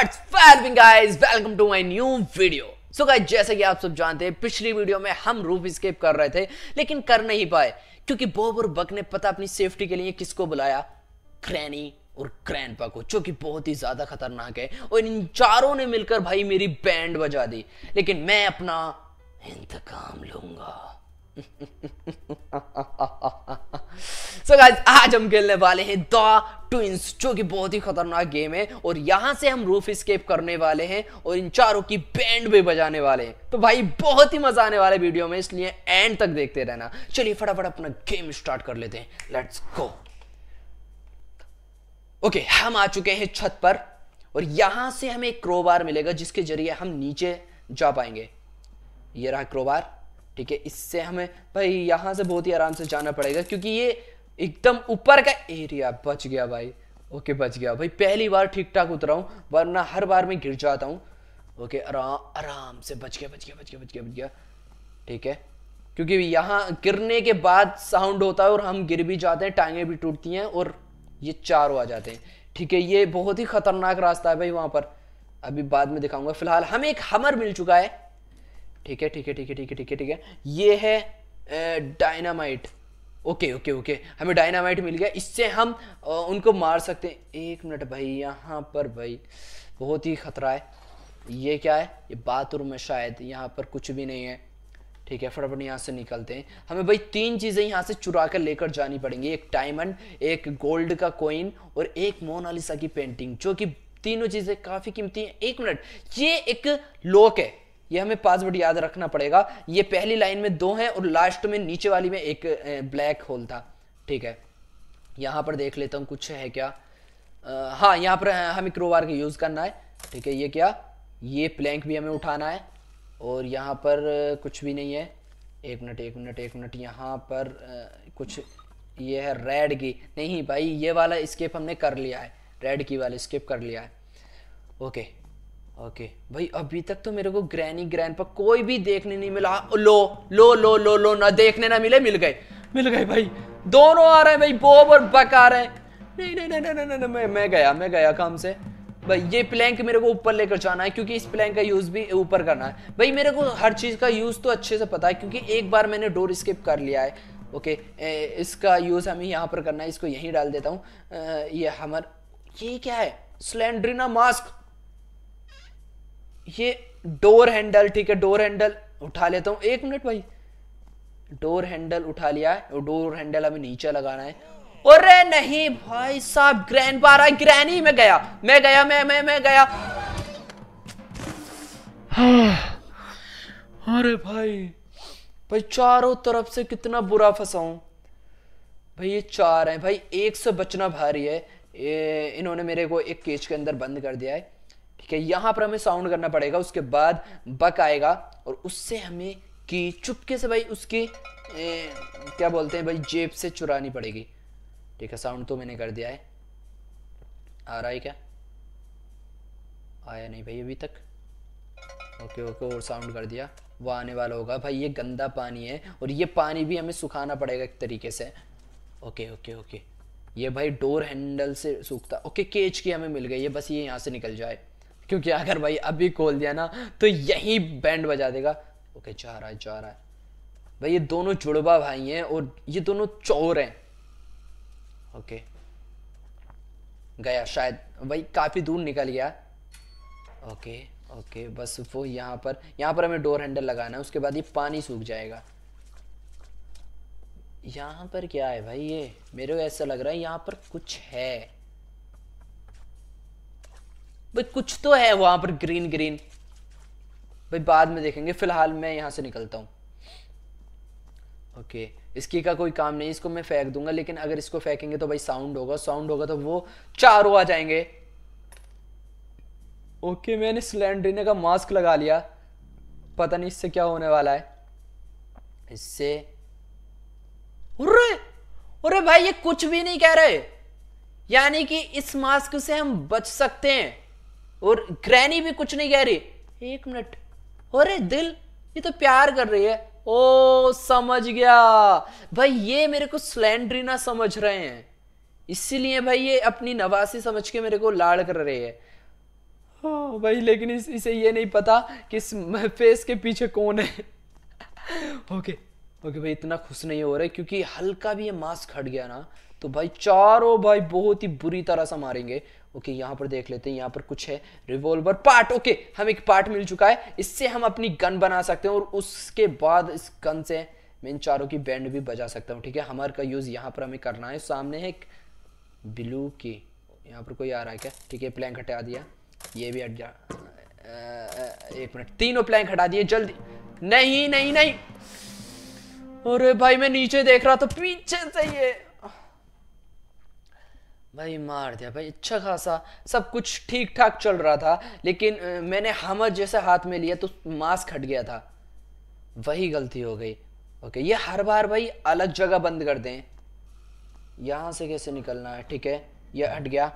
What's happening guys? Welcome to my new video. So guys, जैसे कि आप सब जानते हैं पिछली वीडियो में हम रूफ स्केप कर रहे थे लेकिन कर नहीं पाए क्योंकि बॉब और बक ने पता अपनी सेफ्टी के लिए किसको बुलाया क्रैनी और ग्रैंडपा को जो कि बहुत ही ज्यादा खतरनाक है और इन चारों ने मिलकर भाई मेरी बैंड बजा दी लेकिन मैं अपना इंतकाम लूंगा so guys, आज हम खेलने वाले हैं द ट्विंस जो कि बहुत ही खतरनाक गेम है और यहां से हम रूफ स्केप करने वाले हैं और इन चारों की बैंड भी बजाने वाले हैं तो भाई बहुत ही मजा आने वाले वीडियो में इसलिए एंड तक देखते रहना चलिए फटाफट अपना गेम स्टार्ट कर लेते हैं लेट्स गो ओके हम आ चुके हैं छत पर और यहां से हमें क्रोबार मिलेगा जिसके जरिए हम नीचे जा पाएंगे ये रहा क्रोबार ठीक है इससे हमें भाई यहाँ से बहुत ही आराम से जाना पड़ेगा क्योंकि ये एकदम ऊपर का एरिया बच गया भाई ओके बच गया भाई पहली बार ठीक ठाक उतरा हूँ वरना हर बार मैं गिर जाता हूँ ओके आराम आराम से बच गया बच गया बच गया बच गया बच गया ठीक है क्योंकि यहाँ गिरने के बाद साउंड होता है और हम गिर भी जाते हैं टांगें भी टूटती हैं और ये चारों आ जाते हैं ठीक है ये बहुत ही खतरनाक रास्ता है भाई वहाँ पर अभी बाद में दिखाऊंगा फिलहाल हमें एक हमर मिल चुका है ठीक है ठीक है ठीक है ठीक है ठीक है ठीक है ये है डायनामाइट ओके ओके ओके हमें डायनामाइट मिल गया इससे हम आ, उनको मार सकते हैं एक मिनट भाई यहाँ पर भाई बहुत ही खतरा है ये क्या है ये बाथरूम है शायद यहाँ पर कुछ भी नहीं है ठीक है फटाफट यहाँ से निकलते हैं हमें भाई तीन चीज़ें यहाँ से चुरा कर लेकर जानी पड़ेंगी एक डायमंड एक गोल्ड का कोइन और एक मोनालिसा की पेंटिंग जो कि तीनों चीज़ें काफ़ी कीमती हैं एक मिनट ये एक लॉक है ये हमें पासवर्ड याद रखना पड़ेगा ये पहली लाइन में दो हैं और लास्ट में नीचे वाली में एक ब्लैक होल था ठीक है यहाँ पर देख लेता हूँ कुछ है क्या आ, हाँ यहाँ पर हमें क्रोवार का यूज़ करना है ठीक है ये क्या ये प्लैंक भी हमें उठाना है और यहाँ पर कुछ भी नहीं है एक मिनट एक मिनट एक मिनट यहाँ पर आ, कुछ ये है रेड की नहीं भाई ये वाला स्केप हमने कर लिया है रेड की वाला स्केप कर लिया है ओके ओके भाई अभी तक तो मेरे को ग्रैनी ग्रैंड पर कोई भी देखने नहीं मिला लो लो लो लो लो ना देखने ना मिले मिल गए मिल गए भाई दोनों आ रहे हैं भाई बोब और बक आ रहे हैं नहीं नहीं नहीं नहीं नहीं मैं मैं गया मैं गया काम से भाई ये प्लैंक मेरे को ऊपर लेकर जाना है क्योंकि इस प्लैंक का यूज़ भी ऊपर करना है भाई मेरे को हर चीज़ का यूज़ तो अच्छे से पता है क्योंकि एक बार मैंने डोर स्किप कर लिया है ओके ए, इसका यूज़ हमें यहाँ पर करना है इसको यहीं डाल देता हूँ ये हमार ये क्या है स्लेंड्रिना मास्क ये डोर हैंडल ठीक है डोर हैंडल उठा लेता हूँ एक मिनट भाई डोर हैंडल उठा लिया है और डोर हैंडल हमें नीचे लगाना है अरे नहीं भाई साहब पार पारा ग्रैनी में गया मैं गया मैं मैं मैं गया अरे भाई भाई चारों तरफ से कितना बुरा फंसा हूं भाई ये चार हैं भाई एक से बचना भारी है इन्होंने मेरे को एक केज के अंदर बंद कर दिया है कि यहां पर हमें साउंड करना पड़ेगा उसके बाद बक आएगा और उससे हमें की चुपके से भाई उसके ए, क्या बोलते हैं भाई जेब से चुरानी पड़ेगी ठीक है साउंड तो मैंने कर दिया है आ रहा है क्या आया नहीं भाई अभी तक ओके ओके और साउंड कर दिया वह आने वाला होगा भाई ये गंदा पानी है और ये पानी भी हमें सुखाना पड़ेगा एक तरीके से ओके ओके ओके ये भाई डोर हैंडल से सूखता ओके केच की हमें मिल गई है बस ये यहाँ से निकल जाए क्योंकि अगर भाई अभी खोल दिया ना तो यही बैंड बजा देगा ओके जा रहा है जा रहा है भाई ये दोनों जुड़वा भाई हैं और ये दोनों चोर हैं ओके गया शायद भाई काफ़ी दूर निकल गया ओके ओके बस वो यहाँ पर यहाँ पर हमें डोर हैंडल लगाना है उसके बाद ये पानी सूख जाएगा यहाँ पर क्या है भाई ये मेरे को ऐसा लग रहा है यहाँ पर कुछ है भाई कुछ तो है वहां पर ग्रीन ग्रीन भाई बाद में देखेंगे फिलहाल मैं यहां से निकलता हूं ओके इसकी का कोई काम नहीं इसको मैं फेंक दूंगा लेकिन अगर इसको फेंकेंगे तो भाई साउंड होगा साउंड होगा तो वो चारों आ जाएंगे ओके मैंने सिलेंड्रीने का मास्क लगा लिया पता नहीं इससे क्या होने वाला है इससे अरे भाई ये कुछ भी नहीं कह रहे यानी कि इस मास्क से हम बच सकते हैं और ग्रैनी भी कुछ नहीं कह रही एक मिनट अरे दिल ये तो प्यार कर रही है ओ समझ गया भाई ये मेरे को स्लैंड्रीना समझ रहे हैं इसीलिए भाई ये अपनी नवासी समझ के मेरे को लाड़ कर रहे है ओ हाँ भाई लेकिन इस, इसे ये नहीं पता कि इस फेस के पीछे कौन है ओके ओके भाई इतना खुश नहीं हो रहा है क्योंकि हल्का भी ये मास्क हट गया ना तो भाई चारों भाई बहुत ही बुरी तरह से मारेंगे ओके यहाँ पर देख लेते हैं यहाँ पर कुछ है रिवॉल्वर पार्ट ओके हम एक पार्ट मिल चुका है इससे हम अपनी गन बना सकते हैं और उसके बाद इस गन से मैं इन चारों की बैंड भी बजा सकता हूँ ठीक है हमारे का यूज़ यहाँ पर हमें करना है सामने है एक ब्लू की यहाँ पर कोई आ रहा है क्या ठीक है प्लैंक हटा दिया ये भी हट जा एक मिनट तीनों प्लैंक हटा दिए जल्दी नहीं नहीं नहीं अरे भाई मैं नीचे देख रहा था पीछे से ये भाई मार दिया भाई अच्छा खासा सब कुछ ठीक ठाक चल रहा था लेकिन मैंने हमर जैसे हाथ में लिया तो मास्क हट गया था वही गलती हो गई ओके ये हर बार भाई अलग जगह बंद कर दें यहाँ से कैसे निकलना है ठीक है ये हट गया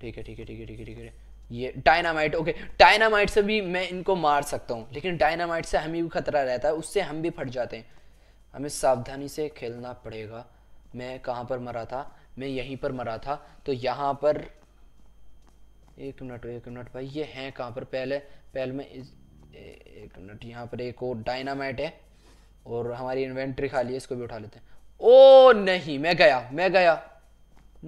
ठीक है ठीक है ठीक है ठीक है ठीक है ये डायनामाइट ओके डायनामाइट से भी मैं इनको मार सकता हूँ लेकिन डायनामाइट से हमें भी खतरा रहता है उससे हम भी फट जाते हैं हमें सावधानी से खेलना पड़ेगा मैं कहाँ पर मरा था मैं यहीं पर मरा था तो यहाँ पर एक मिनट एक मिनट भाई ये हैं कहाँ पर पहले पहले में इस, एक मिनट यहाँ पर एक और डायनामाइट है और हमारी इन्वेंट्री खाली है इसको भी उठा लेते हैं ओ नहीं मैं गया मैं गया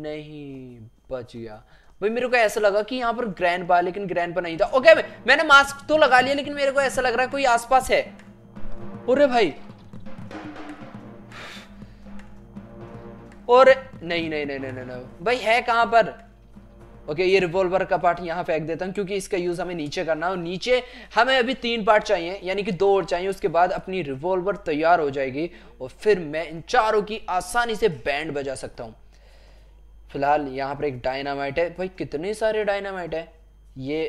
नहीं बच गया भाई मेरे को ऐसा लगा कि यहाँ पर ग्रैंड पा लेकिन ग्रैंड पर नहीं था ओके मैंने मास्क तो लगा लिया लेकिन मेरे को ऐसा लग रहा है कोई आसपास है अरे भाई और नहीं नहीं नहीं नहीं नहीं भाई है कहाँ पर ओके ये रिवॉल्वर का पार्ट यहाँ फेंक देता हूँ क्योंकि इसका यूज़ हमें नीचे करना है नीचे हमें अभी तीन पार्ट चाहिए यानी कि दो और चाहिए उसके बाद अपनी रिवॉल्वर तैयार हो जाएगी और फिर मैं इन चारों की आसानी से बैंड बजा सकता हूँ फिलहाल यहाँ पर एक डायनामाइट है भाई कितने सारे डायनामाइट है ये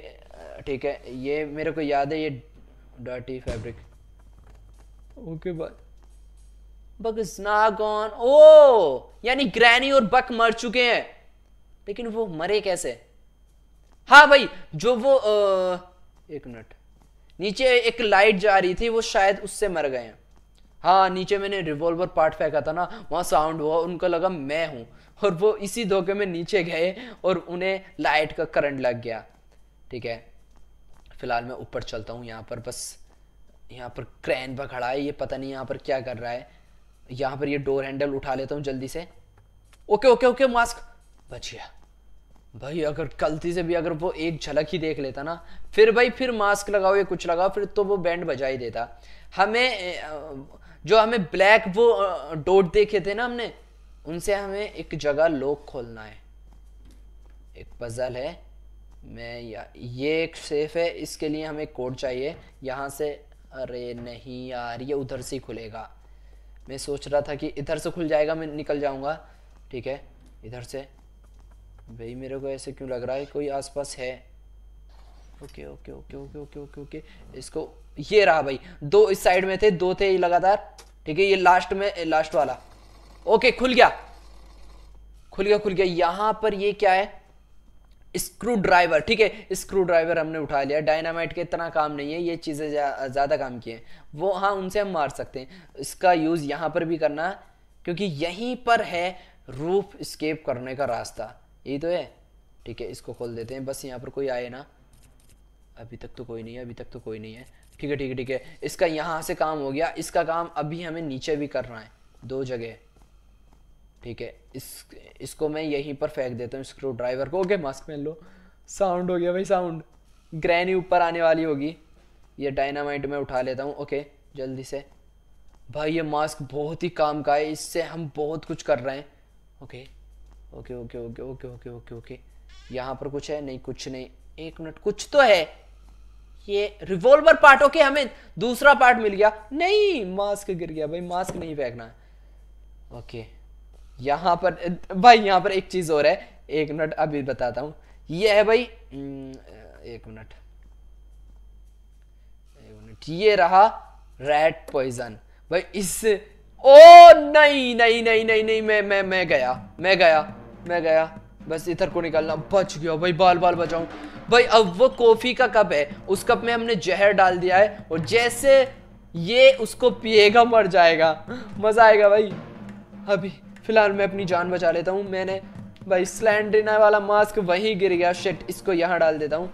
ठीक है ये मेरे को याद है ये dirty fabric okay bye Buck is now gone ओ यानी ग्रैनी और बक मर चुके हैं लेकिन वो मरे कैसे हाँ भाई जो वो आ, एक मिनट नीचे एक लाइट जा रही थी वो शायद उससे मर गए हैं हाँ नीचे मैंने रिवॉल्वर पार्ट फेंका था ना वहाँ साउंड हुआ उनको लगा मैं हूँ और वो इसी धोखे में नीचे गए और उन्हें लाइट का करंट लग गया ठीक है फिलहाल मैं ऊपर चलता हूँ यहाँ पर बस यहाँ पर क्रैन पर खड़ा है ये पता नहीं यहाँ पर क्या कर रहा है यहाँ पर ये डोर हैंडल उठा लेता हूँ जल्दी से ओके ओके ओके मास्क बच गया भाई अगर गलती से भी अगर वो एक झलक ही देख लेता ना फिर भाई फिर मास्क लगाओ या कुछ लगाओ फिर तो वो बैंड बजा ही देता हमें जो हमें ब्लैक वो डोट देखे थे ना हमने उनसे हमें एक जगह लोक खोलना है एक पजल है मैं या ये एक सेफ है इसके लिए हमें कोड चाहिए यहाँ से अरे नहीं यार ये उधर से खुलेगा मैं सोच रहा था कि इधर से खुल जाएगा मैं निकल जाऊंगा ठीक है इधर से भाई मेरे को ऐसे क्यों लग रहा है कोई आसपास है okay okay okay okay okay okay okay इसको ये रहा भाई दो इस साइड में थे दो थे लगातार ठीक है ये लास्ट में लास्ट वाला ओके खुल गया खुल गया खुल गया यहाँ पर ये क्या है स्क्रू ड्राइवर ठीक है स्क्रू ड्राइवर हमने उठा लिया डायनामाइट के इतना काम नहीं है ये चीज़ें ज़्यादा काम की हैं वो हाँ उनसे हम मार सकते हैं इसका यूज़ यहाँ पर भी करना क्योंकि यहीं पर है रूफ स्केप करने का रास्ता यही तो है ठीक है इसको खोल देते हैं बस यहाँ पर कोई आए ना अभी तक तो कोई नहीं है अभी तक तो कोई नहीं है ठीक है ठीक है ठीक है इसका यहाँ से काम हो गया इसका काम अभी हमें नीचे भी करना है दो जगह ठीक है इस इसको मैं यहीं पर फेंक देता हूँ स्क्रू ड्राइवर को ओके मास्क पहन लो साउंड हो गया भाई साउंड ग्रैनी ऊपर आने वाली होगी ये डायनामाइट में उठा लेता हूँ ओके जल्दी से भाई ये मास्क बहुत ही काम का है इससे हम बहुत कुछ कर रहे हैं okay okay okay okay okay okay okay okay यहाँ पर कुछ है नहीं कुछ नहीं एक मिनट कुछ तो है ये रिवॉल्वर पार्ट ओके हमें दूसरा पार्ट मिल गया नहीं मास्क गिर गया भाई मास्क नहीं फेंकना है ओके यहाँ पर भाई यहाँ पर एक चीज़ और है एक मिनट अभी बताता हूँ ये है भाई हम्म, एक मिनट एक मिनट ये रहा रेड पॉइजन भाई इस ओ नहीं नहीं नहीं नहीं नहीं मैं मैं मैं गया मैं गया मैं गया बस इधर को निकालना बच गया भाई बाल बाल बचाऊं भाई अब वो कॉफ़ी का कप है उस कप में हमने जहर डाल दिया है और जैसे ये उसको पिएगा मर जाएगा मज़ा आएगा भाई अभी फिलहाल मैं अपनी जान बचा लेता हूँ मैंने भाई स्लैंड्रिना वाला मास्क वहीं गिर गया शेट इसको यहाँ डाल देता हूँ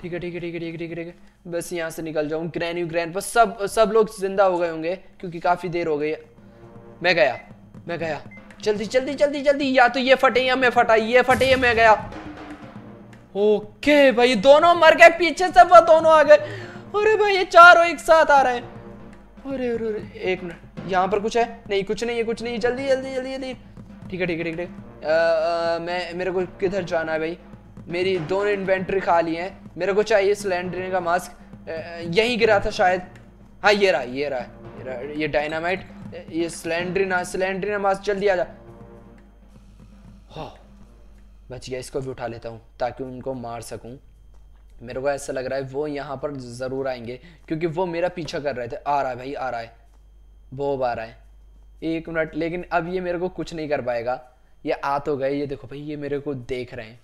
ठीक है ठीक है ठीक है ठीक है ठीक है बस यहाँ से निकल जाऊँ ग्रैन यू ग्रैन पर सब सब लोग जिंदा हो गए होंगे क्योंकि काफ़ी देर हो गई मैं गया मैं गया जल्दी जल्दी जल्दी जल्दी या तो ये फटे या मैं फटा ये फटे या मैं गया ओके भाई दोनों मर गए पीछे से वो दोनों आ गए अरे भाई ये चारों एक साथ आ रहे हैं अरे, अरे एक मिनट यहाँ पर कुछ है नहीं कुछ नहीं है कुछ नहीं है जल्दी जल्दी जल्दी जल्दी ठीक है ठीक है ठीक है मैं मेरे को किधर जाना है भाई मेरी दोनों इन्वेंट्री खाली है मेरे को चाहिए सिलेंडर का मास्क यहीं गिरा था शायद हाँ ये रहा ये रहा ये डायनामाइट ये सिलेंडर ना मास्क जल्दी आ जा हाँ, बच गया इसको भी उठा लेता हूँ ताकि उनको मार सकूँ मेरे को ऐसा लग रहा है वो यहाँ पर ज़रूर आएंगे क्योंकि वो मेरा पीछा कर रहे थे आ रहा है भाई आ रहा है वो रहा आए एक मिनट लेकिन अब ये मेरे को कुछ नहीं कर पाएगा ये आ तो गए ये देखो भाई ये मेरे को देख रहे हैं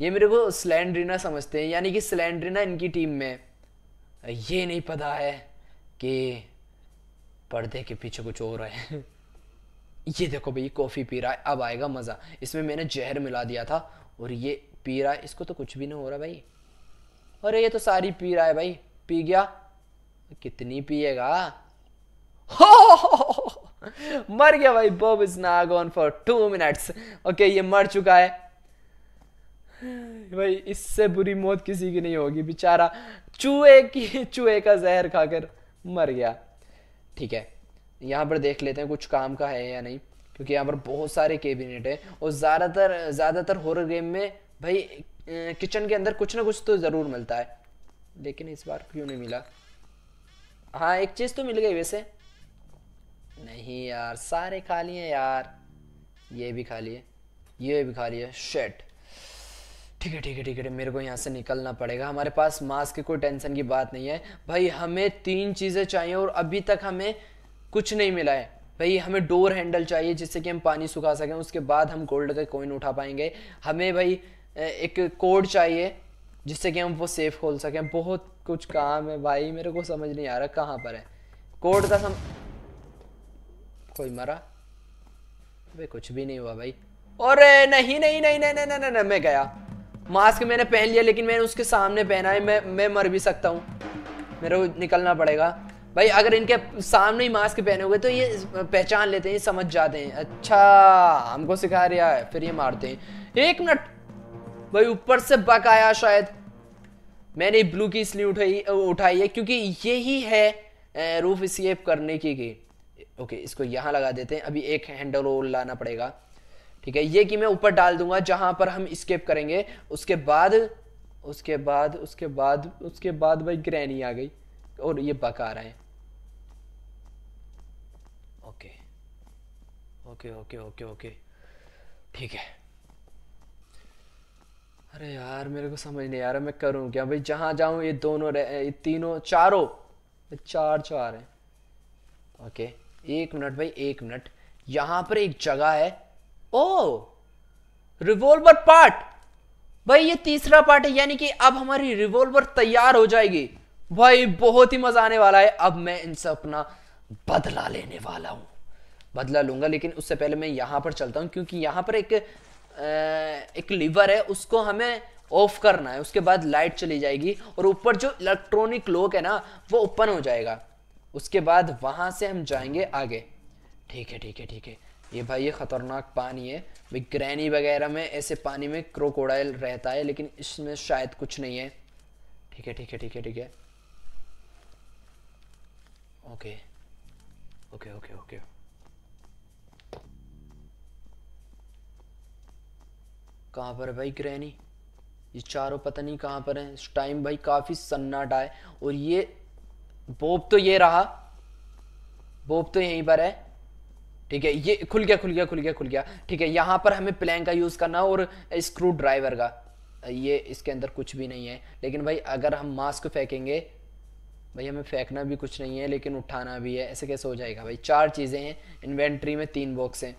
ये मेरे को स्लैंड्रीना समझते हैं यानी कि स्लैंड्रीना इनकी टीम में ये नहीं पता है कि पर्दे के पीछे कुछ और है ये देखो भाई कॉफ़ी पी रहा है अब आएगा मज़ा इसमें मैंने जहर मिला दिया था और ये पी रहा है इसको तो कुछ भी नहीं हो रहा भाई अरे ये तो सारी पी रहा है भाई पी गया कितनी पिएगा हो मर गया भाई Bob is now gone for two minutes okay ये मर चुका है भाई इससे बुरी मौत किसी की नहीं होगी बेचारा चूहे की चूहे का जहर खाकर मर गया ठीक है यहाँ पर देख लेते हैं कुछ काम का है या नहीं क्योंकि यहाँ पर बहुत सारे कैबिनेट हैं और ज़्यादातर ज़्यादातर हॉरर गेम में भाई किचन के अंदर कुछ ना कुछ तो ज़रूर मिलता है लेकिन इस बार क्यों नहीं मिला हाँ एक चीज़ तो मिल गई वैसे नहीं यार सारे खाली हैं यार ये भी खाली है ये भी खाली है शेट ठीक है ठीक है ठीक है मेरे को यहाँ से निकलना पड़ेगा हमारे पास मास्क की कोई टेंशन की बात नहीं है भाई हमें तीन चीज़ें चाहिए और अभी तक हमें कुछ नहीं मिला है भाई हमें डोर हैंडल चाहिए जिससे कि हम पानी सुखा सकें उसके बाद हम गोल्ड का कोइन उठा पाएंगे हमें भाई एक कोड चाहिए जिससे कि हम वो सेफ खोल सकें बहुत कुछ काम है भाई मेरे को समझ नहीं आ रहा कहाँ पर है कोड का सम कोई मरा भाई कुछ भी नहीं हुआ भाई और नहीं नहीं नहीं नहीं नहीं नहीं नहीं मैं गया मास्क मैंने पहन लिया लेकिन मैंने उसके सामने पहना है मैं मैं मर भी सकता हूँ मेरे को निकलना पड़ेगा भाई अगर इनके सामने ही मास्क पहने हुए तो ये पहचान लेते हैं समझ जाते हैं अच्छा हमको सिखा रहा है फिर ये मारते हैं एक मिनट भाई ऊपर से बक आया शायद मैंने ब्लू की इसलिए उठाई उठाई है क्योंकि यही है रूफ स्केप करने की, की। ओके इसको यहाँ लगा देते हैं अभी एक हैंडल रोल लाना पड़ेगा ठीक है ये कि मैं ऊपर डाल दूंगा जहां पर हम स्केप करेंगे उसके बाद उसके बाद उसके बाद उसके बाद भाई ग्रैनी आ गई और ये बक आ रहा है okay okay okay okay okay ठीक है अरे यार मेरे को समझ नहीं आ रहा मैं करूँ क्या भाई जहां जाऊँ ये दोनों ये तीनों चारों चार चार हैं ओके एक मिनट भाई एक मिनट यहां पर एक जगह है ओ रिवॉल्वर पार्ट भाई ये तीसरा पार्ट है यानी कि अब हमारी रिवॉल्वर तैयार हो जाएगी भाई बहुत ही मजा आने वाला है अब मैं इनसे अपना बदला लेने वाला हूं बदला लूंगा लेकिन उससे पहले मैं यहां पर चलता हूं क्योंकि यहां पर एक एक लीवर है उसको हमें ऑफ करना है उसके बाद लाइट चली जाएगी और ऊपर जो इलेक्ट्रॉनिक लॉक है ना वो ओपन हो जाएगा उसके बाद वहाँ से हम जाएंगे आगे ठीक है ठीक है ठीक है ये भाई ये ख़तरनाक पानी है भाई ग्रैनी वगैरह में ऐसे पानी में क्रोकोडाइल रहता है लेकिन इसमें शायद कुछ नहीं है ठीक है ठीक है ठीक है ठीक है ओके ओके ओके ओके कहाँ पर है भाई ग्रैनी ये चारों पता नहीं कहाँ पर है इस टाइम भाई काफ़ी सन्नाटा है और ये बोब तो ये रहा बोब तो यहीं पर है ठीक है ये खुल गया खुल गया खुल गया खुल गया ठीक है यहाँ पर हमें प्लैंग का यूज़ करना और स्क्रू ड्राइवर का ये इसके अंदर कुछ भी नहीं है लेकिन भाई अगर हम मास्क फेंकेंगे भाई हमें फेंकना भी कुछ नहीं है लेकिन उठाना भी है ऐसे कैसे हो जाएगा भाई चार चीज़ें हैं इन्वेंट्री में तीन बॉक्स हैं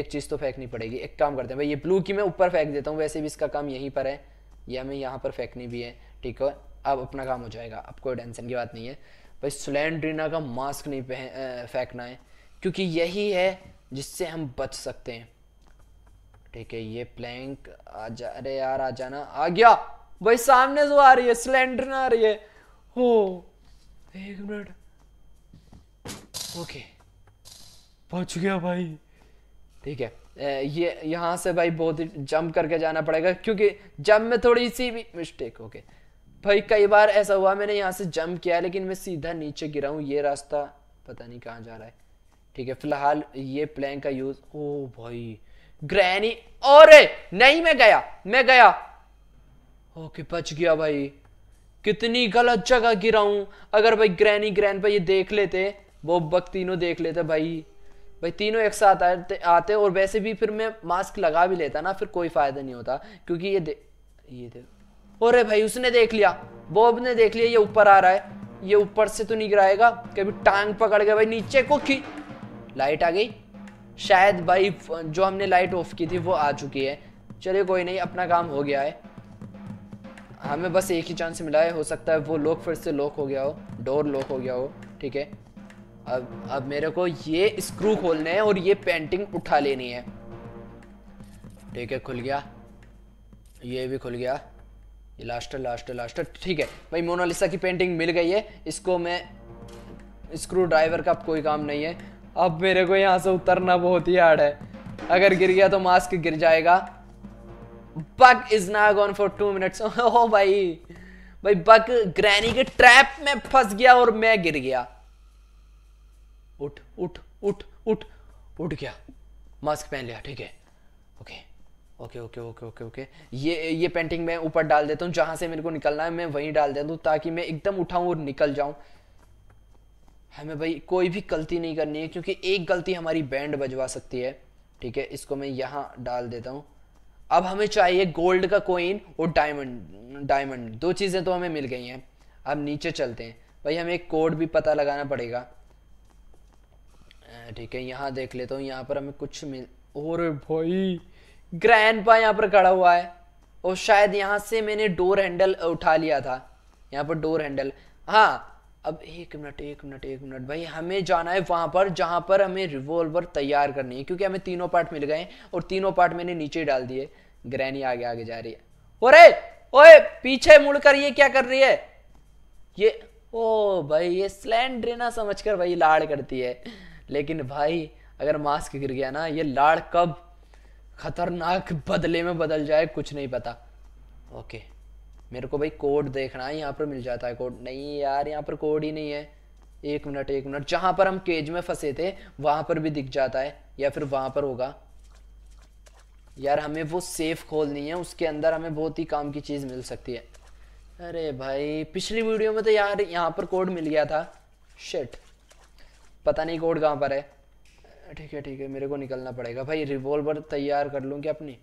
एक चीज़ तो फेंकनी पड़ेगी एक काम करते हैं भाई ये ब्लू की मैं ऊपर फेंक देता हूँ वैसे भी इसका काम यहीं पर है ये हमें यहाँ पर फेंकनी भी है ठीक है अब अपना काम हो जाएगा अब कोई टेंशन की बात नहीं है भाई सोलैंड्रीना का मास्क नहीं पहन फेंकना है क्योंकि यही है जिससे हम बच सकते हैं ठीक है ये प्लैंक आ जा अरे यार आ जाना आ गया भाई सामने जो आ रही है सिलेंडर आ रही है हो एक मिनट ओके पहुंच गया भाई ठीक है ये यहां से भाई बहुत ही जंप करके जाना पड़ेगा क्योंकि जंप में थोड़ी सी भी मिस्टेक ओके भाई कई बार ऐसा हुआ मैंने यहाँ से जंप किया लेकिन मैं सीधा नीचे गिरा हूँ ये रास्ता पता नहीं कहाँ जा रहा है ठीक है फिलहाल ये प्लैंक का यूज ओ भाई ग्रैनी और नहीं मैं गया मैं गया ओके बच गया भाई कितनी गलत जगह गिरा हूं अगर भाई ग्रैनी ग्रैन पर ये देख लेते वो बक तीनों देख लेते भाई भाई तीनों एक साथ आते आते और वैसे भी फिर मैं मास्क लगा भी लेता ना फिर कोई फायदा नहीं होता क्योंकि ये दे ये देखो अरे भाई उसने देख लिया बॉब ने देख लिया ये ऊपर आ रहा है ये ऊपर से तो नहीं गिराएगा कभी टांग पकड़ गया भाई नीचे को की लाइट आ गई शायद भाई जो हमने लाइट ऑफ की थी वो आ चुकी है चलिए कोई नहीं अपना काम हो गया है हमें बस एक ही चांस मिला है हो सकता है वो लॉक फिर से लॉक हो गया हो डोर लॉक हो गया हो ठीक है अब अब मेरे को ये स्क्रू खोलने हैं और ये पेंटिंग उठा लेनी है ठीक है खुल गया ये भी खुल गया ये लास्ट लास्ट लास्ट ठीक है भाई मोनालिसा की पेंटिंग मिल गई है इसको मैं स्क्रू ड्राइवर का कोई काम नहीं है अब मेरे को यहाँ से उतरना बहुत ही हार्ड है अगर गिर गया तो मास्क गिर जाएगा Buck is now gone for two minutes ओ भाई भाई बक ग्रैनी के ट्रैप में फंस गया और मैं गिर गया उठ उठ उठ उठ उठ गया मास्क पहन लिया ठीक है okay okay okay okay okay ये ये पेंटिंग मैं ऊपर डाल देता हूँ जहाँ से मेरे को निकलना है मैं वहीं डाल देता हूँ ताकि मैं एकदम उठाऊँ और निकल जाऊँ हमें भाई कोई भी गलती नहीं करनी है क्योंकि एक गलती हमारी बैंड बजवा सकती है ठीक है इसको मैं यहाँ डाल देता हूँ अब हमें चाहिए गोल्ड का कोइन और डायमंड डायमंड दो चीज़ें तो हमें मिल गई हैं अब नीचे चलते हैं भाई हमें एक कोड भी पता लगाना पड़ेगा ठीक है यहाँ देख लेता हूँ यहाँ पर हमें कुछ मिल और भाई ग्रैंडपा यहाँ पर खड़ा हुआ है और शायद यहाँ से मैंने डोर हैंडल उठा लिया था यहाँ पर डोर हैंडल हाँ अब एक मिनट एक मिनट एक मिनट भाई हमें जाना है वहाँ पर जहाँ पर हमें रिवॉल्वर तैयार करनी है क्योंकि हमें तीनों पार्ट मिल गए और तीनों पार्ट मैंने नीचे डाल दिए ग्रैनी आगे आगे जा रही है ओरे ओए पीछे मुड़ कर ये क्या कर रही है ये ओ भाई ये स्लैंड्रेना समझ कर भाई लाड़ करती है लेकिन भाई अगर मास्क गिर गया ना ये लाड़ कब खतरनाक बदले में बदल जाए कुछ नहीं पता ओके मेरे को भाई कोड देखना है यहाँ पर मिल जाता है कोड नहीं यार यहाँ पर कोड ही नहीं है एक मिनट एक मिनट जहाँ पर हम केज में फंसे थे वहाँ पर भी दिख जाता है या फिर वहाँ पर होगा यार हमें वो सेफ खोलनी है उसके अंदर हमें बहुत ही काम की चीज़ मिल सकती है अरे भाई पिछली वीडियो में तो यार यहाँ पर कोड मिल गया था शेट पता नहीं कोड कहाँ पर है ठीक है ठीक है मेरे को निकलना पड़ेगा भाई रिवॉल्वर तैयार कर लूँ क्या अपनी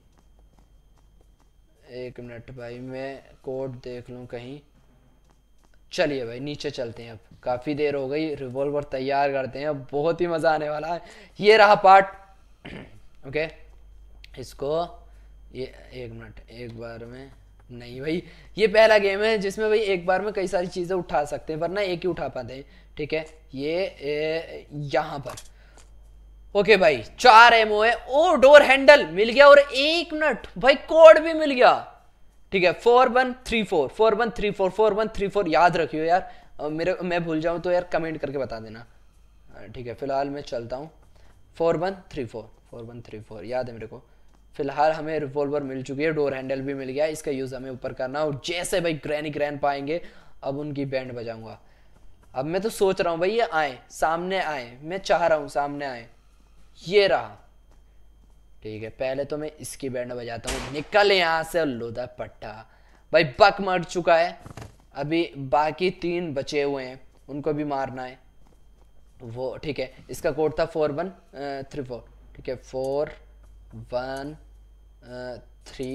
एक मिनट भाई मैं कोड देख लूँ कहीं चलिए भाई नीचे चलते हैं अब काफ़ी देर हो गई रिवॉल्वर तैयार करते हैं अब बहुत ही मज़ा आने वाला है ये रहा पार्ट ओके इसको ये एक मिनट एक बार में नहीं भाई ये पहला गेम है जिसमें भाई एक बार में कई सारी चीज़ें उठा सकते हैं वरना एक ही उठा पाते हैं ठीक है ये यहाँ पर ओके भाई चार एमओ है ओ डोर हैंडल मिल गया और एक मिनट भाई कोड भी मिल गया ठीक है four one three four four one three four four one three four याद रखियो यार मेरे मैं भूल जाऊँ तो यार कमेंट करके बता देना ठीक है फिलहाल मैं चलता हूँ four one three four four one three four याद है मेरे को फिलहाल हमें रिवॉल्वर मिल चुकी है डोर हैंडल भी मिल गया इसका यूज़ हमें ऊपर करना और जैसे भाई ग्रैनी ग्रैन पाएंगे अब उनकी बैंड बजाऊंगा अब मैं तो सोच रहा हूँ भाई ये आए सामने आए मैं चाह रहा हूँ सामने आए ये रहा ठीक है पहले तो मैं इसकी बैंड बजाता हूँ निकल यहाँ से लोदा पट्टा भाई बक मर चुका है अभी बाकी तीन बचे हुए हैं उनको भी मारना है वो ठीक है इसका कोड था फोर वन थ्री फोर ठीक है four one three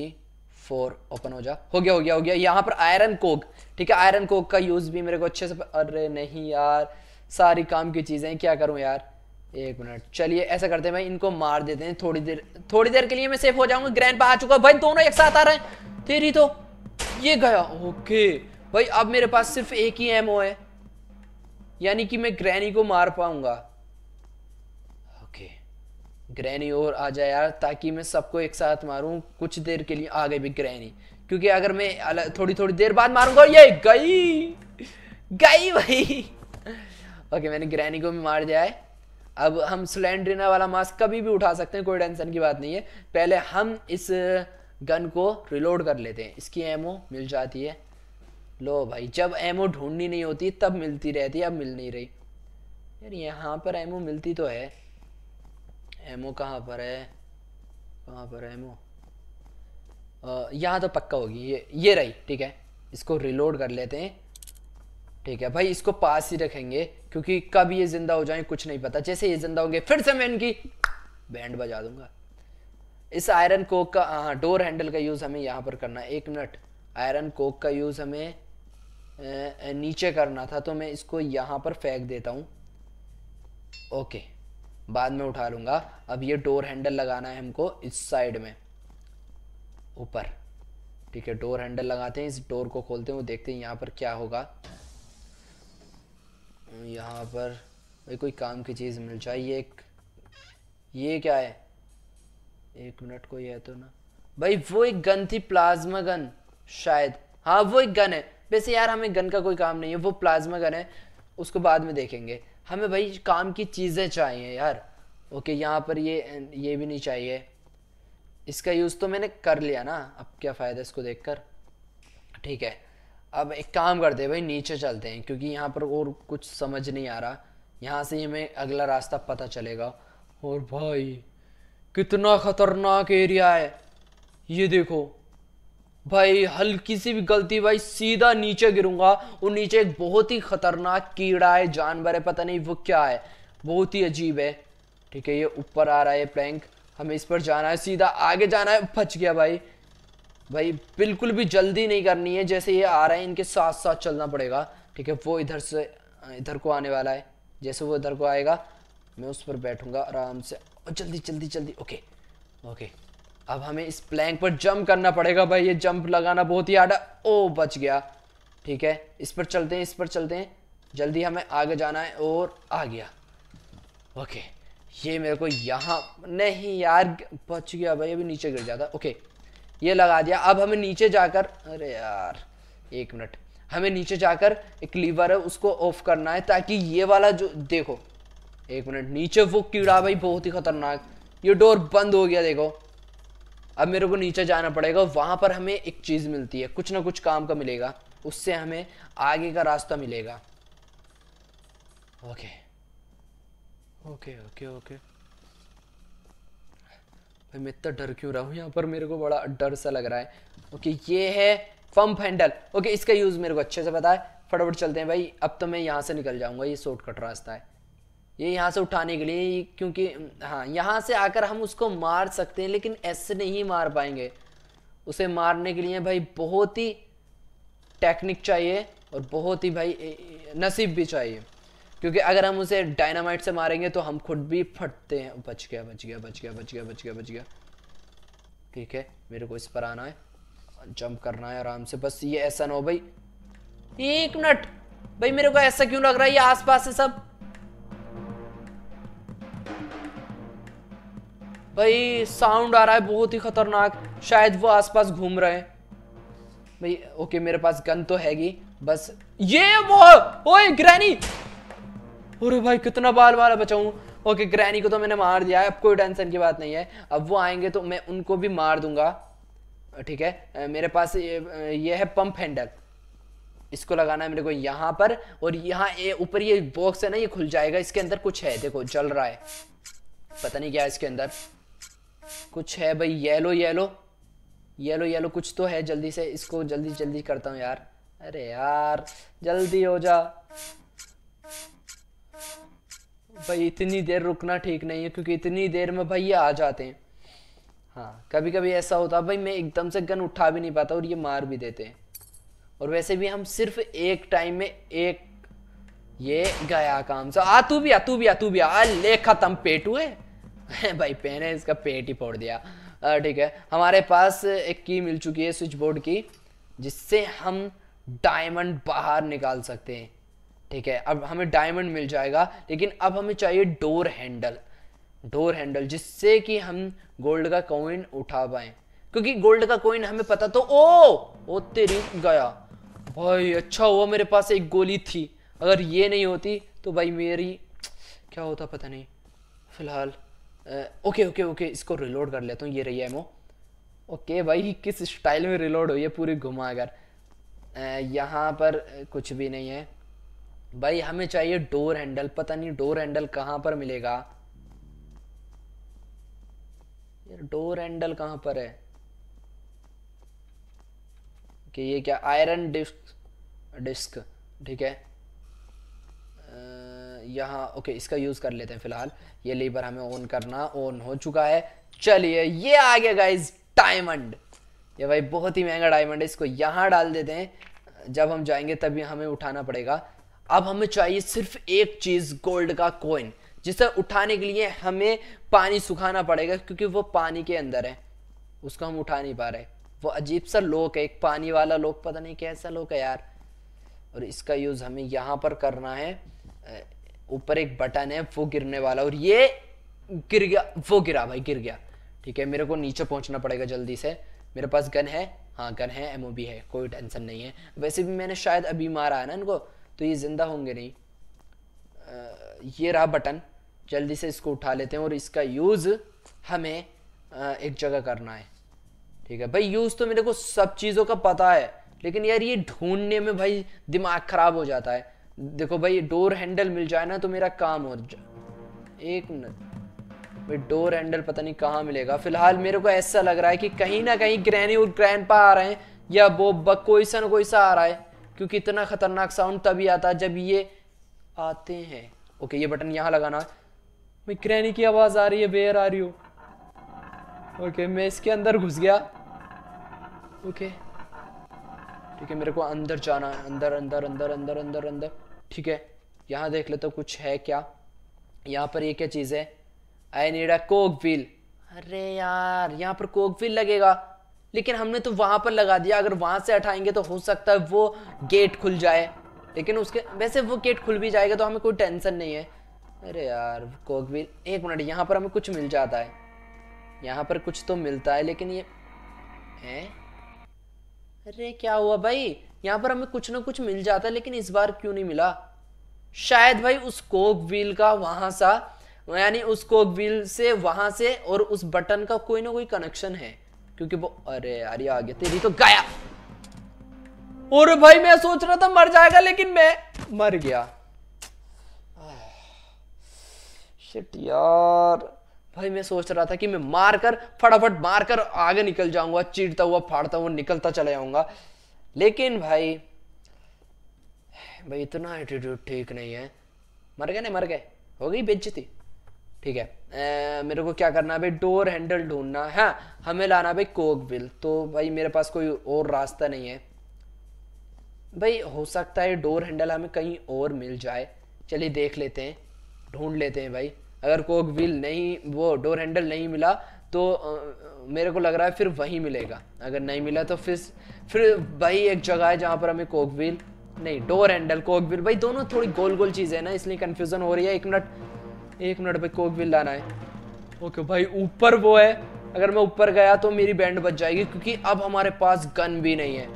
four open हो जा हो गया हो गया हो गया यहाँ पर आयरन कोक ठीक है आयरन कोक का यूज़ भी मेरे को अच्छे से अरे नहीं यार सारी काम की चीज़ें क्या करूँ यार एक मिनट चलिए ऐसा करते हैं भाई इनको मार देते हैं थोड़ी देर थोड़ी देर के लिए मैं सेफ हो जाऊंगा ग्रैंड पा आ चुका भाई दोनों एक साथ आ रहे हैं तेरी तो ये गया ओके भाई अब मेरे पास सिर्फ एक ही एमओ है यानी कि मैं ग्रैनी को मार पाऊंगा ओके ग्रैनी और आ जाए यार ताकि मैं सबको एक साथ मारूं कुछ देर के लिए आ गए भी ग्रैनी क्योंकि अगर मैं थोड़ी थोड़ी देर बाद मारूंगा ये गई गई भाई ओके मैंने ग्रैनी को भी मार दिया है अब हम सिलेंड्रीना वाला मास्क कभी भी उठा सकते हैं कोई टेंशन की बात नहीं है पहले हम इस गन को रिलोड कर लेते हैं इसकी एमओ मिल जाती है लो भाई जब एमओ ढूंढनी नहीं होती तब मिलती रहती है अब मिल नहीं रही यार यहाँ पर एमओ मिलती तो है एमओ कहाँ पर है कहाँ पर है एमओ यहाँ तो पक्का होगी ये ये रही ठीक है इसको रिलोड कर लेते हैं ठीक है भाई इसको पास ही रखेंगे क्योंकि कब ये जिंदा हो जाए कुछ नहीं पता जैसे ये जिंदा होंगे फिर से मैं इनकी बैंड बजा दूंगा इस आयरन कोक का हाँ डोर हैंडल का यूज़ हमें यहाँ पर करना है एक मिनट आयरन कोक का यूज़ हमें नीचे करना था तो मैं इसको यहाँ पर फेंक देता हूँ ओके बाद में उठा लूंगा अब ये डोर हैंडल लगाना है हमको इस साइड में ऊपर ठीक है डोर हैंडल लगाते हैं इस डोर को खोलते हैं वो देखते हैं यहाँ पर क्या होगा यहाँ पर भाई कोई काम की चीज़ मिल चाहिए एक ये क्या है एक मिनट कोई है तो ना भाई वो एक गन थी प्लाज्मा गन शायद हाँ वो एक गन है वैसे यार हमें गन का कोई काम नहीं है वो प्लाज्मा गन है उसको बाद में देखेंगे हमें भाई काम की चीज़ें चाहिए यार ओके यहाँ पर ये ये भी नहीं चाहिए इसका यूज़ तो मैंने कर लिया ना अब क्या फ़ायदा इसको देखकर ठीक है अब एक काम करते हैं भाई नीचे चलते हैं क्योंकि यहाँ पर और कुछ समझ नहीं आ रहा यहाँ से हमें अगला रास्ता पता चलेगा और भाई कितना खतरनाक एरिया है ये देखो भाई हल्की सी भी गलती भाई सीधा नीचे गिरूंगा और नीचे एक बहुत ही खतरनाक कीड़ा है जानवर है पता नहीं वो क्या है बहुत ही अजीब है ठीक है ये ऊपर आ रहा है प्लैंक हमें इस पर जाना है सीधा आगे जाना है फंस गया भाई भाई बिल्कुल भी जल्दी नहीं करनी है जैसे ये आ रहा है इनके साथ साथ चलना पड़ेगा ठीक है वो इधर से इधर को आने वाला है जैसे वो इधर को आएगा मैं उस पर बैठूंगा आराम से और जल्दी जल्दी जल्दी ओके ओके अब हमें इस प्लैंक पर जंप करना पड़ेगा भाई ये जंप लगाना बहुत ही आडा ओ बच गया ठीक है इस पर चलते हैं इस पर चलते हैं जल्दी हमें आगे जाना है और आ गया ओके ये मेरे को यहाँ नहीं यार बच गया भाई अभी नीचे गिर जाता ओके ये लगा दिया अब हमें नीचे जाकर अरे यार एक मिनट हमें नीचे जाकर एक लीवर है उसको ऑफ करना है ताकि ये वाला जो देखो एक मिनट नीचे वो कीड़ा भाई बहुत ही खतरनाक ये डोर बंद हो गया देखो अब मेरे को नीचे जाना पड़ेगा वहाँ पर हमें एक चीज़ मिलती है कुछ ना कुछ काम का मिलेगा उससे हमें आगे का रास्ता मिलेगा ओके ओके ओके ओके मैं इतना डर क्यों रहा हूँ यहाँ पर मेरे को बड़ा डर सा लग रहा है ओके ये है पंप हैंडल ओके इसका यूज़ मेरे को अच्छे से पता है फटाफट चलते हैं भाई अब तो मैं यहाँ से निकल जाऊँगा ये शॉर्टकट रास्ता है ये यहाँ से उठाने के लिए क्योंकि हाँ यहाँ से आकर हम उसको मार सकते हैं लेकिन ऐसे नहीं मार पाएंगे उसे मारने के लिए भाई बहुत ही टेक्निक चाहिए और बहुत ही भाई नसीब भी चाहिए क्योंकि अगर हम उसे डायनामाइट से मारेंगे तो हम खुद भी फटते हैं बच गया बच गया बच गया बच गया बच गया बच गया ठीक है मेरे को इस पर आना है जंप करना है आराम से बस ये ऐसा ना हो भाई एक मिनट भाई मेरे को ऐसा क्यों लग रहा है ये आसपास है सब भाई साउंड आ रहा है बहुत ही खतरनाक शायद वो आसपास घूम रहे हैं भाई ओके मेरे पास गन तो हैगी बस ये वो ओए ग्रैनी अरे भाई कितना बाल वाला बचाऊँ ओके ग्रैनी को तो मैंने मार दिया है अब कोई टेंशन की बात नहीं है अब वो आएंगे तो मैं उनको भी मार दूंगा ठीक है मेरे पास ये, ये है पंप हैंडल इसको लगाना है मेरे को यहाँ पर और यहाँ ये ऊपर ये बॉक्स है ना ये खुल जाएगा इसके अंदर कुछ है देखो जल रहा है पता नहीं क्या इसके अंदर कुछ है भाई येलो येलो येलो येलो कुछ तो है जल्दी से इसको जल्दी जल्दी करता हूँ यार अरे यार जल्दी हो जा भाई इतनी देर रुकना ठीक नहीं है क्योंकि इतनी देर में ये आ जाते हैं हाँ कभी कभी ऐसा होता भाई मैं एकदम से गन उठा भी नहीं पाता और ये मार भी देते हैं और वैसे भी हम सिर्फ एक टाइम में एक ये गया काम से आ तू भी आ तू भी आ तू भी आ ले खत्म पेटू है भाई पहने इसका पेट ही फोड़ दिया ठीक है हमारे पास एक की मिल चुकी है स्विच बोर्ड की जिससे हम डायमंड बाहर निकाल सकते हैं ठीक है अब हमें डायमंड मिल जाएगा लेकिन अब हमें चाहिए डोर हैंडल डोर हैंडल जिससे कि हम गोल्ड का कॉइन उठा पाए क्योंकि गोल्ड का कॉइन हमें पता तो ओ ओ तेरी गया भाई अच्छा हुआ मेरे पास एक गोली थी अगर ये नहीं होती तो भाई मेरी क्या होता पता नहीं फिलहाल ओके ओके ओके इसको रिलोड कर लेता हूँ ये रही है मो ओके भाई किस स्टाइल में रिलोड हो ये पूरी घुमा कर यहाँ पर कुछ भी नहीं है भाई हमें चाहिए डोर हैंडल पता नहीं डोर हैंडल कहाँ पर मिलेगा यार डोर हैंडल कहां पर है कि ये क्या आयरन डिस्क डिस्क ठीक है यहाँ ओके इसका यूज़ कर लेते हैं फिलहाल ये लीवर हमें ऑन करना ऑन हो चुका है चलिए ये आ गया गाइज डायमंड ये भाई बहुत ही महंगा डायमंड है इसको यहाँ डाल देते हैं जब हम जाएंगे तभी हमें उठाना पड़ेगा अब हमें चाहिए सिर्फ एक चीज़ गोल्ड का कोइन जिसे उठाने के लिए हमें पानी सुखाना पड़ेगा क्योंकि वो पानी के अंदर है उसको हम उठा नहीं पा रहे वो अजीब सा लोक है एक पानी वाला लोक पता नहीं कैसा लोक है यार और इसका यूज़ हमें यहाँ पर करना है ऊपर एक बटन है वो गिरने वाला और ये गिर गया वो गिरा भाई गिर गया ठीक है मेरे को नीचे पहुंचना पड़ेगा जल्दी से मेरे पास गन है हाँ गन है एमओबी है कोई टेंशन नहीं है वैसे भी मैंने शायद अभी मारा है ना इनको तो ये ज़िंदा होंगे नहीं आ, ये रहा बटन जल्दी से इसको उठा लेते हैं और इसका यूज़ हमें आ, एक जगह करना है ठीक है भाई यूज़ तो मेरे को सब चीज़ों का पता है लेकिन यार ये ढूंढने में भाई दिमाग ख़राब हो जाता है देखो भाई डोर हैंडल मिल जाए ना तो मेरा काम हो जाए एक मिनट भाई डोर हैंडल पता नहीं कहाँ मिलेगा फिलहाल मेरे को ऐसा लग रहा है कि कहीं ना कहीं ग्रैनी और ग्रैंड आ रहे हैं या वो कोई सा ना कोई सा आ रहा है क्योंकि इतना खतरनाक साउंड तभी आता है जब ये आते हैं ओके ये बटन यहाँ लगाना है क्रैनी की आवाज़ आ रही है बेयर आ रही हो ओके मैं इसके अंदर घुस गया ओके ठीक है मेरे को अंदर जाना है अंदर अंदर अंदर अंदर अंदर अंदर ठीक है यहाँ देख लेते तो कुछ है क्या यहाँ पर ये क्या चीज़ है I need a cog wheel अरे यार यहाँ पर कोक व्हील लगेगा लेकिन हमने तो वहां पर लगा दिया अगर वहां से हटाएंगे तो हो सकता है वो गेट खुल जाए लेकिन उसके वैसे वो गेट खुल भी जाएगा तो हमें कोई टेंशन नहीं है अरे यार कोकबीर एक मिनट यहाँ पर हमें कुछ मिल जाता है यहाँ पर कुछ तो मिलता है लेकिन ये है अरे क्या हुआ भाई यहाँ पर हमें कुछ ना कुछ मिल जाता है लेकिन इस बार क्यों नहीं मिला शायद भाई उस कोक व्हील का वहां सा यानी उस कोक व्हील से वहां से और उस बटन का कोई ना कोई कनेक्शन है क्योंकि वो अरे अरे आ गया तेरी तो गया और भाई मैं सोच रहा था मर जाएगा लेकिन मैं मर गया शिट यार भाई मैं सोच रहा था कि मैं मार कर फटाफट मारकर आगे निकल जाऊंगा चीरता हुआ फाड़ता हुआ निकलता चला जाऊंगा लेकिन भाई भाई इतना एटीट्यूड ठीक नहीं है मर गए ना मर गए हो गई बेचती ठीक है ए, मेरे को क्या करना है भाई डोर हैंडल ढूंढना है हाँ, हमें लाना भाई कोक बिल तो भाई मेरे पास कोई और रास्ता नहीं है भाई हो सकता है डोर हैंडल हमें कहीं और मिल जाए चलिए देख लेते हैं ढूंढ लेते हैं भाई अगर कोक बिल नहीं वो डोर हैंडल नहीं मिला तो आ, मेरे को लग रहा है फिर वहीं मिलेगा अगर नहीं मिला तो फिर फिर भाई एक जगह है जहाँ पर हमें कोक बिल नहीं डोर हैंडल कोक बिल भाई दोनों थोड़ी गोल गोल चीज़ है ना इसलिए कन्फ्यूज़न हो रही है एक मिनट एक मिनट पे कोक भी लाना है ओके भाई ऊपर वो है अगर मैं ऊपर गया तो मेरी बैंड बच जाएगी क्योंकि अब हमारे पास गन भी नहीं है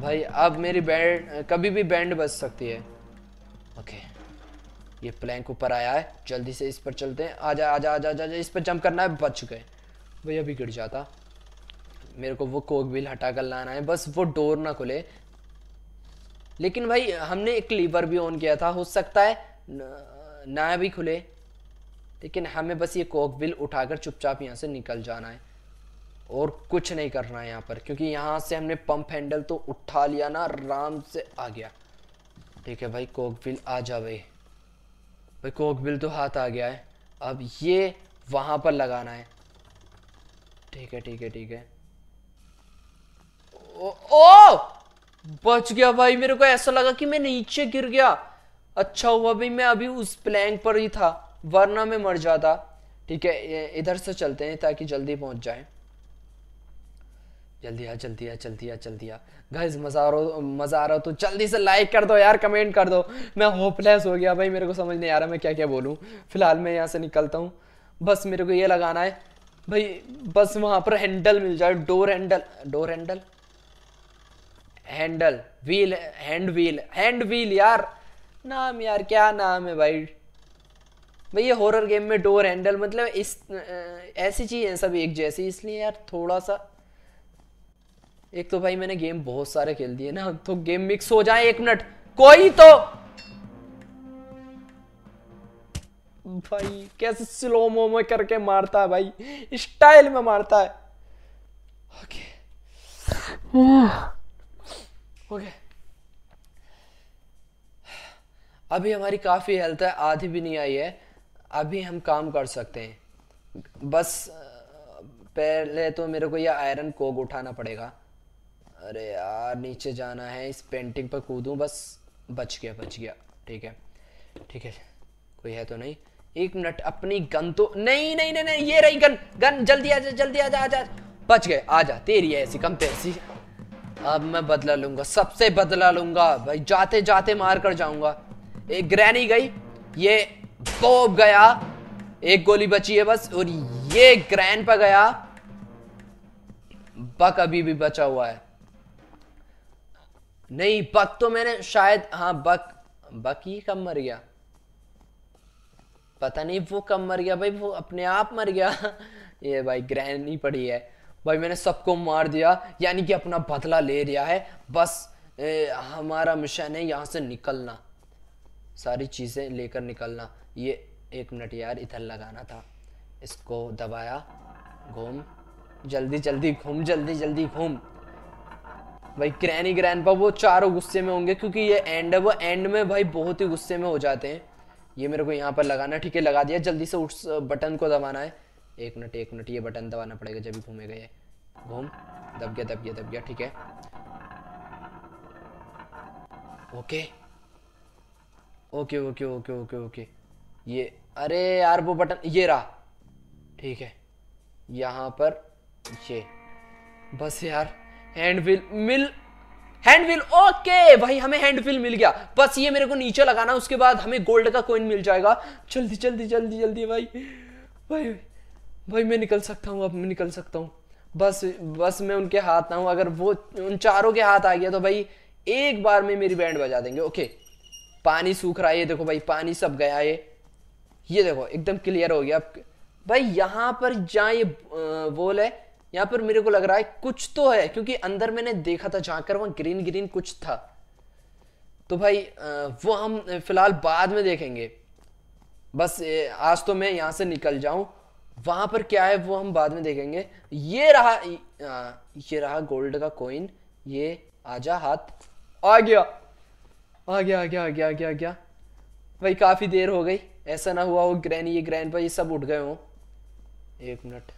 भाई अब मेरी बैंड कभी भी बैंड बच सकती है ओके ये प्लैंक ऊपर आया है जल्दी से इस पर चलते हैं जा आ जा, आजा, जा इस पर जंप करना है बच गए भाई अभी गिर जाता मेरे को वो कोक बिल हटा कर लाना है बस वो डोर ना खुले लेकिन भाई हमने एक लीवर भी ऑन किया था हो सकता है ना भी खुले लेकिन हमें बस ये कोकबिल उठाकर चुपचाप यहाँ से निकल जाना है और कुछ नहीं करना है यहाँ पर क्योंकि यहाँ से हमने पंप हैंडल तो उठा लिया ना आराम से आ गया ठीक है भाई कोकविल आ जा भाई भाई कोकबिल तो हाथ आ गया है अब ये वहाँ पर लगाना है ठीक है ठीक है ठीक है ओ, ओ बच गया भाई मेरे को ऐसा लगा कि मैं नीचे गिर गया अच्छा हुआ भाई मैं अभी उस प्लैंक पर ही था वरना मैं मर जाता ठीक है इधर से चलते हैं ताकि जल्दी पहुंच जाए जल्दी आ जल्दी आ जल्दी आ जल्दी आ गाइस मजा आ रहा मजा आ रहा तो जल्दी से लाइक कर दो यार कमेंट कर दो मैं होपलेस हो गया भाई मेरे को समझ नहीं आ रहा मैं क्या क्या बोलूँ फिलहाल मैं यहाँ से निकलता हूँ बस मेरे को ये लगाना है भाई बस वहाँ पर हैंडल मिल जाए door handle door handle handle wheel hand wheel hand wheel यार नाम यार क्या नाम है भाई भाई ये हॉरर गेम में डोर हैंडल मतलब इस ऐसी चीज है सब एक जैसी इसलिए यार थोड़ा सा एक तो भाई मैंने गेम बहुत सारे खेल दिए ना तो गेम मिक्स हो जाए एक मिनट कोई तो भाई कैसे स्लो मो में करके मारता है भाई स्टाइल में मारता है ओके ओके अभी हमारी काफ़ी हेल्थ है आधी भी नहीं आई है अभी हम काम कर सकते हैं बस पहले तो मेरे को यह आयरन कोग उठाना पड़ेगा अरे यार नीचे जाना है इस पेंटिंग पर कूदूँ बस बच गया बच गया ठीक है ठीक है कोई है तो नहीं एक मिनट अपनी गन तो नहीं नहीं नहीं नहीं ये रही गन गन जल्दी आ जा जल्दी आ जा आ जा बच गए आ जा तेरी है ऐसी कम तेजी अब मैं बदला लूंगा सबसे बदला लूंगा भाई जाते जाते मार कर जाऊंगा एक ग्रैनी गई ये बॉब गया एक गोली बची है बस और ये ग्रैन पर गया बक अभी भी बचा हुआ है नहीं बक तो मैंने शायद हाँ बक बक ही कब मर गया पता नहीं वो कब मर गया भाई वो अपने आप मर गया ये भाई ग्रैनी पड़ी है भाई मैंने सबको मार दिया यानी कि अपना बदला ले लिया है बस ए, हमारा मिशन है यहां से निकलना सारी चीज़ें लेकर निकलना ये एक मिनट यार इधर लगाना था इसको दबाया घूम जल्दी जल्दी घूम जल्दी जल्दी घूम भाई ग्रैनी ग्रैंड पर वो चारों गुस्से में होंगे क्योंकि ये एंड है वो एंड में भाई बहुत ही गुस्से में हो जाते हैं ये मेरे को यहाँ पर लगाना ठीक है लगा दिया जल्दी से उस बटन को दबाना है एक मिनट एक मिनट ये बटन दबाना पड़ेगा जब भी घूमे गए घूम दब गया दब गया दब गया ठीक है okay okay okay okay okay okay ये अरे यार वो बटन ये रहा ठीक है यहाँ पर ये बस यार हैंडविल मिल हैंडविल ओके भाई हमें हैंडविल मिल गया बस ये मेरे को नीचे लगाना उसके बाद हमें गोल्ड का कोइन मिल जाएगा जल्दी जल्दी जल्दी जल्दी भाई भाई भाई मैं निकल सकता हूँ अब मैं निकल सकता हूँ बस बस मैं उनके हाथ ना हूँ अगर वो उन चारों के हाथ आ गया तो भाई एक बार में मेरी बैंड बजा देंगे ओके पानी सूख रहा है ये देखो भाई पानी सब गया ये ये देखो एकदम क्लियर हो गया अब भाई यहाँ पर जहाँ ये बोल है यहाँ पर मेरे को लग रहा है कुछ तो है क्योंकि अंदर मैंने देखा था जाकर वहाँ ग्रीन ग्रीन कुछ था तो भाई वो हम फिलहाल बाद में देखेंगे बस आज तो मैं यहाँ से निकल जाऊँ वहाँ पर क्या है वो हम बाद में देखेंगे ये रहा ये रहा गोल्ड का कोइन ये आजा हाथ आ गया आ गया आ गया आ गया आ गया आ गया भाई काफ़ी देर हो गई ऐसा ना हुआ वो ग्रैनी ये ग्रैंड ये सब उठ गए हो एक मिनट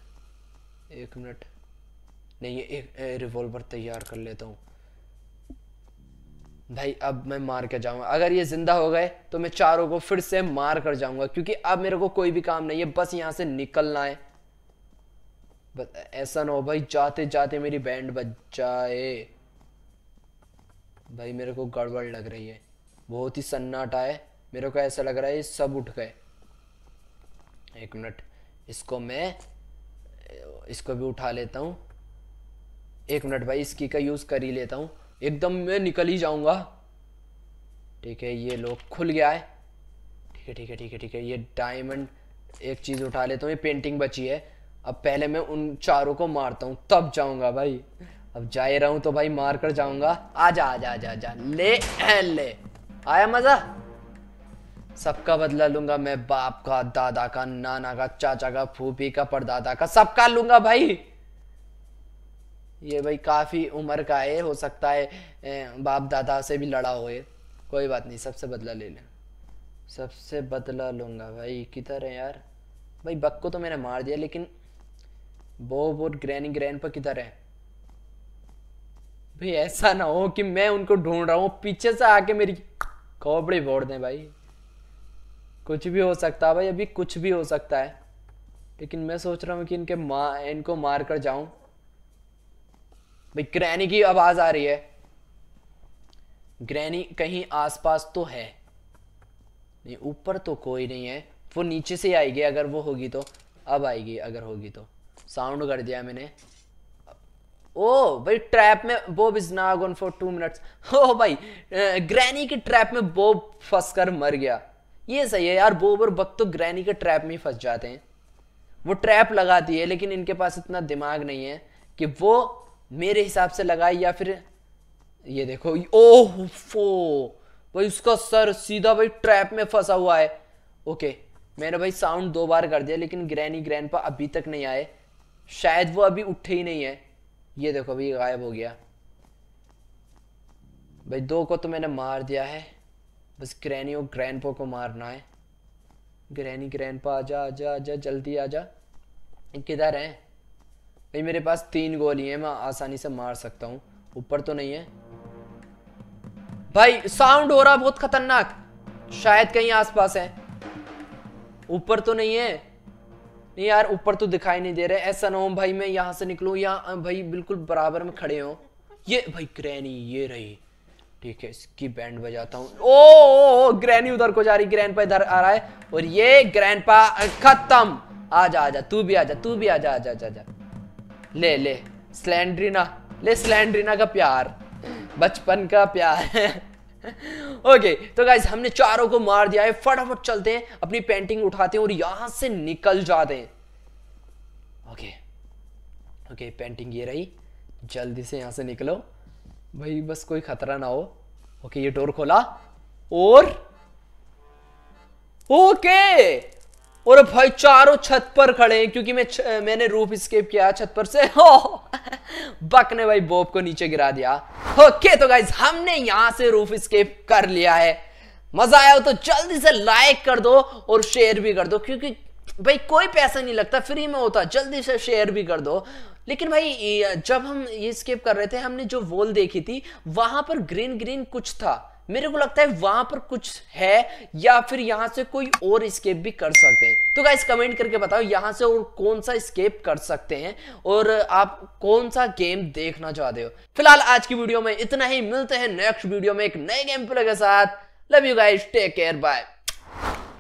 एक मिनट नहीं ये एक रिवॉल्वर तैयार कर लेता हूँ भाई अब मैं मार के जाऊंगा अगर ये जिंदा हो गए तो मैं चारों को फिर से मार कर जाऊंगा क्योंकि अब मेरे को कोई भी काम नहीं है बस यहाँ से निकलना है बस ऐसा ना हो भाई जाते जाते मेरी बैंड बज जाए भाई मेरे को गड़बड़ लग रही है बहुत ही सन्नाटा है मेरे को ऐसा लग रहा है सब उठ गए एक मिनट इसको मैं इसको भी उठा लेता हूँ एक मिनट भाई इसकी का यूज़ कर ही लेता हूँ एकदम मैं निकल ही जाऊँगा ठीक है ये लोग खुल गया है ठीक है ठीक है ठीक है ठीक है ये डायमंड एक चीज़ उठा लेता हूँ ये पेंटिंग बची है अब पहले मैं उन चारों को मारता हूँ तब जाऊँगा भाई अब जा ही रहा हूं तो भाई मार कर जाऊंगा आ जा आ जा ले ले आया मजा सबका बदला लूंगा मैं बाप का दादा का नाना का चाचा का फूफी का परदादा का सबका लूंगा भाई ये भाई काफी उम्र का है हो सकता है बाप दादा से भी लड़ा हो कोई बात नहीं सबसे बदला ले लें सबसे बदला लूंगा भाई किधर है यार भाई बक को तो मैंने मार दिया लेकिन बो और ग्रैनी ग्रैंड पर किधर है भाई ऐसा ना हो कि मैं उनको ढूंढ रहा हूँ पीछे से आके मेरी खोपड़ी फोड़ दें भाई कुछ भी हो सकता है भाई अभी कुछ भी हो सकता है लेकिन मैं सोच रहा हूँ कि इनके माँ इनको मार कर जाऊं भाई ग्रैनी की आवाज आ रही है ग्रैनी कहीं आसपास तो है नहीं ऊपर तो कोई नहीं है वो नीचे से आएगी अगर वो होगी तो अब आएगी अगर होगी तो साउंड कर दिया मैंने ओ भाई ट्रैप में Bob is now gone for two minutes ओ भाई ग्रैनी के ट्रैप में बोब फंस कर मर गया ये सही है यार बोब और बक तो ग्रैनी के ट्रैप में ही फंस जाते हैं वो ट्रैप लगाती है लेकिन इनके पास इतना दिमाग नहीं है कि वो मेरे हिसाब से लगाए या फिर ये देखो ओह फो भाई उसका सर सीधा भाई ट्रैप में फंसा हुआ है ओके मैंने भाई साउंड दो बार कर दिया लेकिन ग्रैनी ग्रैंड अभी तक नहीं आए शायद वो अभी उठे ही नहीं है ये देखो अभी गायब हो गया भाई दो को तो मैंने मार दिया है बस ग्रैनी और ग्रैंडपो को मारना है ग्रैनी ग्रैंडपा आजा आजा आजा जल्दी आजा किधर हैं भाई मेरे पास तीन गोली हैं मैं आसानी से मार सकता हूँ ऊपर तो नहीं है भाई साउंड हो रहा बहुत खतरनाक शायद कहीं आसपास है ऊपर तो नहीं है नहीं यार ऊपर तो दिखाई नहीं दे रहे ऐसा ना हो भाई मैं यहाँ से निकलू या भाई बिल्कुल बराबर में खड़े हो ये भाई ग्रैनी ये रही ठीक है इसकी बैंड बजाता हूँ ओ, ओ, ओ ग्रैनी उधर को जा रही ग्रैंड पा इधर आ रहा है और ये ग्रैंड पा खत्म आ जा तू भी आ जा तू भी आ जा आ जा ले ले स्लैंड्रीना ले स्लैंड्रीना का प्यार बचपन का प्यार ओके तो गाइज हमने चारों को मार दिया है फटाफट चलते हैं अपनी पेंटिंग उठाते हैं और यहां से निकल जाते हैं ओके ओके पेंटिंग ये रही जल्दी से यहां से निकलो भाई बस कोई खतरा ना हो ओके ये डोर खोला और ओके और भाई चारों छत पर खड़े हैं क्योंकि मैं मैंने रूफ स्केप किया छत पर से हो बक ने भाई बॉब को नीचे गिरा दिया ओके तो गाइज हमने यहां से रूफ स्केप कर लिया है मजा आया हो तो जल्दी से लाइक कर दो और शेयर भी कर दो क्योंकि भाई कोई पैसा नहीं लगता फ्री में होता जल्दी से शेयर भी कर दो लेकिन भाई जब हम ये स्केप कर रहे थे हमने जो वॉल देखी थी वहां पर ग्रीन ग्रीन कुछ था मेरे को लगता है वहां पर कुछ है या फिर यहां से कोई और स्केप भी कर सकते हैं तो गाइस कमेंट करके बताओ यहां से और कौन सा स्केप कर सकते हैं और आप कौन सा गेम देखना चाहते हो फिलहाल आज की वीडियो में इतना ही मिलते हैं नेक्स्ट वीडियो में एक नए गेम प्ले के साथ love you guys take care bye